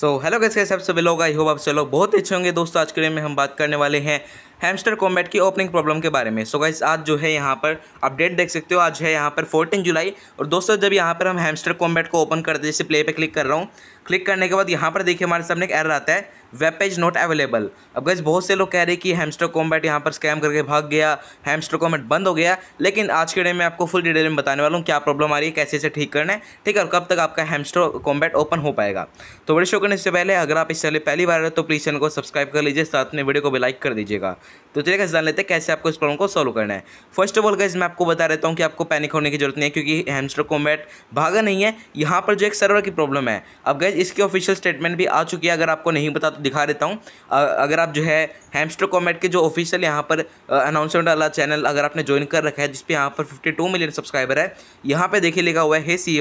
so hello guys कैसे आप सभी लोग आई होप आप सभी लोग बहुत अच्छे होंगे दोस्तों आज के लिए में हम बात करने वाले हैं हैमस्टर कॉम्बैट की ओपनिंग प्रॉब्लम के बारे में सो so गाइस आज जो है यहाँ पर अपडेट देख सकते हो आज है यहाँ पर 14 जुलाई और दोस्तों जब यहाँ पर हम हैमस्टर कॉम्बैट को ओपन करते जैसे प्ले पे क्लिक कर रहा हूँ क्लिक करने के बाद यहाँ पर देखिए हमारे सामने एक एरर आता है वेब पेज नॉट अवेलेबल अब गैस बहुत से लोग कह रहे हैं कि हेमस्टर कॉम्बैट यहाँ पर स्कैम करके भाग गया हेमस्टर कॉम्बैट बंद हो गया लेकिन आज के डे में आपको फुल डिटेल में बताने वाला हूँ क्या प्रॉब्लम आ रही है कैसे इसे ठीक करना है ठीक है और कब तक आपका हेमस्टर कॉम्बैट ओपन हो पाएगा तो वीडियो शो करने से पहले अगर आप इस चैनल पहली बार है तो प्लीज़ चैनल को सब्सक्राइब कर लीजिए साथ में वीडियो को भी लाइक कर दीजिएगा तो चलिए गैस जान लेते हैं कैसे आपको इस प्रॉब्लम को सॉल्व करना है फर्स्ट ऑफ ऑल गैस मैं आपको बता रहता हूँ कि आपको पैनिक होने की जरूरत नहीं है क्योंकि हेमस्टर कॉम्बैट भागा नहीं है यहाँ पर जो एक सर्वर की प्रॉब्लम है अब गैस गाइज इसकी ऑफिशियल स्टेटमेंट भी आ चुकी है अगर आपको नहीं पता तो दिखा देता हूँ अगर आप जो है हैमस्टर कॉमेट के जो ऑफिशियल यहाँ पर अनाउंसमेंट वाला चैनल अगर आपने ज्वाइन कर रखा है जिसपे यहाँ पर फिफ्टी टू मिलियन सब्सक्राइबर है यहाँ पर देखिए लिखा हुआ है see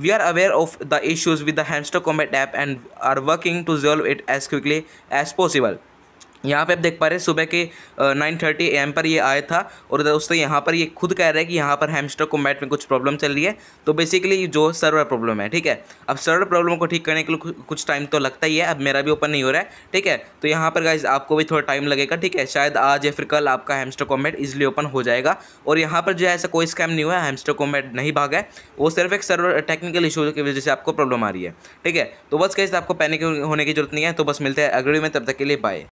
we are aware of the issues with the Hamster combat app and are working to resolve it as quickly as possible यहाँ पे आप देख पा रहे हैं सुबह के नाइन थर्टी एम पर ये आया था और दोस्तों यहाँ पर ये खुद कह रहा है कि यहाँ पर हैमस्टर को मैट में कुछ प्रॉब्लम चल रही है तो बेसिकली जो सर्वर प्रॉब्लम है ठीक है अब सर्वर प्रॉब्लम को ठीक करने के लिए कुछ टाइम तो लगता ही है अब मेरा भी ओपन नहीं हो रहा है ठीक है तो यहाँ पर गाइज आपको भी थोड़ा टाइम लगेगा ठीक है शायद आज या फिर कल आपका हेमस्टर कॉमेट इजिली ओपन हो जाएगा और यहाँ पर जो है ऐसा कोई स्कैम नहीं हुआ है हैमस्टर कॉमेट नहीं भागा है वो सिर्फ एक सर्वर टेक्निकल इशू की वजह से आपको प्रॉब्लम आ रही है ठीक है तो बस गाइज आपको पैनिक होने की जरूरत नहीं है तो बस मिलते हैं अगले में तब तक के लिए बाय